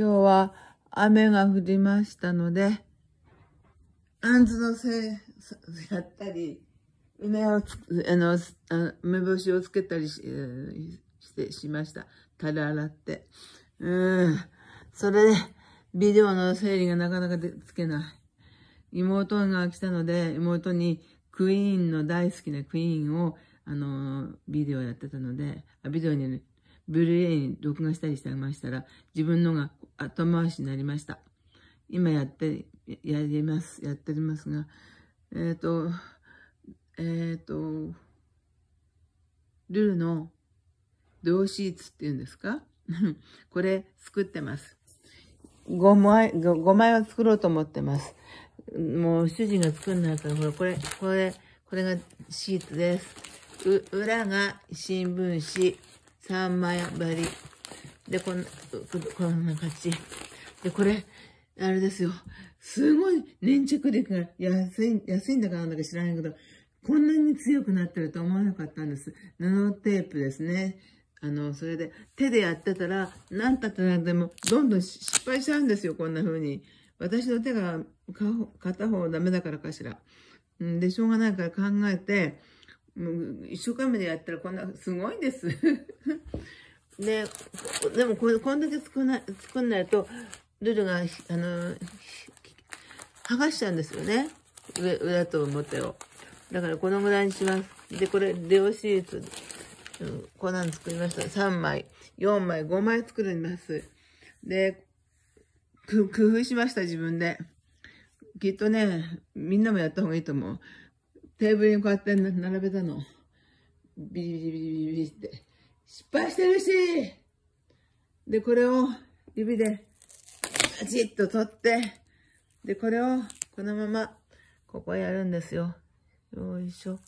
今日は雨が降りましたので、あんずのせい、やったり、梅をつ、あの、梅干しをつけたりししてしました。たら洗って。うん。それで、ビデオの整理がなかなかでつけない。妹が来たので、妹にクイーンの大好きなクイーンを、あの、ビデオやってたので、あビデオに、ね、ブルーレイに録画したりしてましたら、自分のが後回しになりました。今やって、やります、やっておりますが、えっ、ー、と、えっ、ー、と、ルーの動シーツっていうんですか これ作ってます。5枚、5枚は作ろうと思ってます。もう主人が作んないから、こら、これ、これ、これがシーツです。裏が新聞紙。3枚張り。で、こんな、こんな感じ。で、これ、あれですよ。すごい粘着力が安い、安いんだかなんだか知らないけど、こんなに強くなってると思わなかったんです。布テープですね。あの、それで、手でやってたら、何たってなんでも、どんどん失敗しちゃうんですよ、こんな風に。私の手が片方ダメだからかしら。んで、しょうがないから考えて、もう一生懸命でやったらこんな、すごいです。で、でもこ、こんだけ作んない、作んないと、ルルが、あの、剥がしちゃうんですよね。上、裏と表を。だからこのぐらいにします。で、これ、レオシーツ、うん、こんなの作りました。3枚、4枚、5枚作ります。で、工夫しました、自分で。きっとね、みんなもやった方がいいと思う。テーブルにこうやって並べたの。ビリビリビリビリビリって。失敗してるしで、これを指でパチッと取って、で、これをこのままここやるんですよ。よいしょ。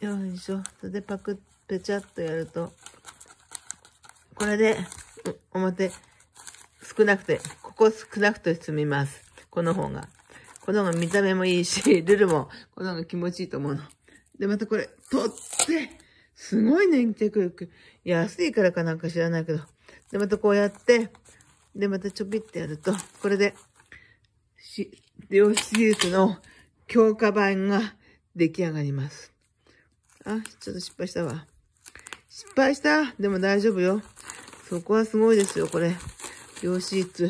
よいしょ。それでパクッ、ペチャッとやると、これで、表、少なくて、ここ少なくて済みます。この方が。この方が見た目もいいし、ルルも、この方が気持ちいいと思うの。で、またこれ、取って、すごいね、インよく力。安いからかなんか知らないけど。で、またこうやって、で、またちょびってやると、これで、し、量子技術の強化版が出来上がります。あ、ちょっと失敗したわ。失敗したでも大丈夫よ。そこはすごいですよ、これ。量子術。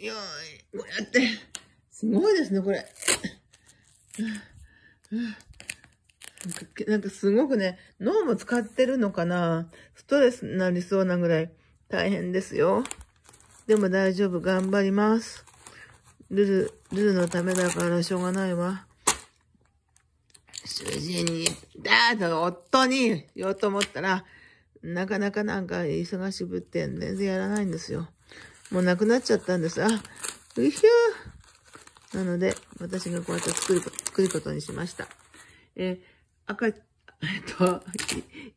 よーい、こうやって。すごいですね、これ。なんかすごくね、脳も使ってるのかなストレスになりそうなぐらい大変ですよ。でも大丈夫、頑張ります。ルル、ルルのためだからしょうがないわ。主人に、だーと夫に言おうと思ったら、なかなかなんか忙しぶって全然やらないんですよ。もうなくなっちゃったんです。あ、うひゅー。なので、私がこうやって作る、作ることにしました。えー、赤、えっと、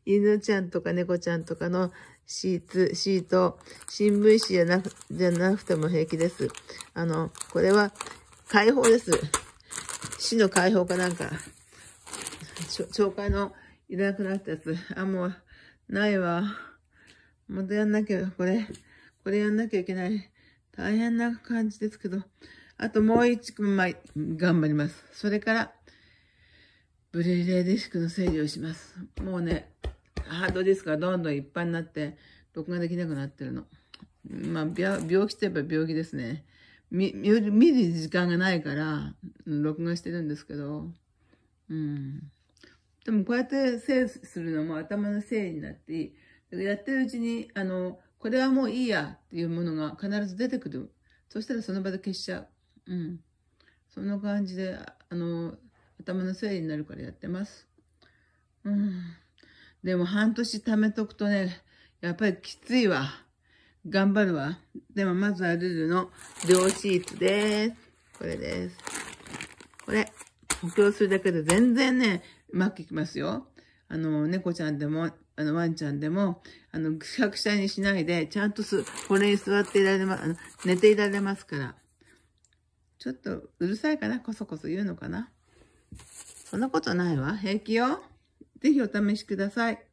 犬ちゃんとか猫ちゃんとかのシーツ、シート、新聞紙じゃなく、じゃなくても平気です。あの、これは解放です。死の解放かなんか、懲戒のいらなくなったやつ。あ、もう、ないわ。またやんなきゃ、これ、これやんなきゃいけない。大変な感じですけど、あともう一枚頑張ります。それから、ブルーレイディスクの整理をします。もうね、ハードディスクがどんどんいっぱいになって、録画できなくなってるの。まあ、病気といえば病気ですね。見、見る時間がないから、録画してるんですけど、うん。でもこうやって整理するのも頭の整理になっていい。やってるうちに、あの、これはもういいやっていうものが必ず出てくる。そしたらその場で消しちゃう。うん。そんな感じで、あの、頭の整理になるからやってます。うん。でも半年貯めとくとね、やっぱりきついわ。頑張るわ。でもまずはルルの両シーツです。これです。これ、補強するだけで全然ね、うまくいきますよ。あの、猫ちゃんでも、あの、ワンちゃんでも、あの、くしゃくしゃにしないで、ちゃんとす、これに座っていられま、あの、寝ていられますから。ちょっとうるさいかなこそこそ言うのかなそんなことないわ。平気よ。ぜひお試しください。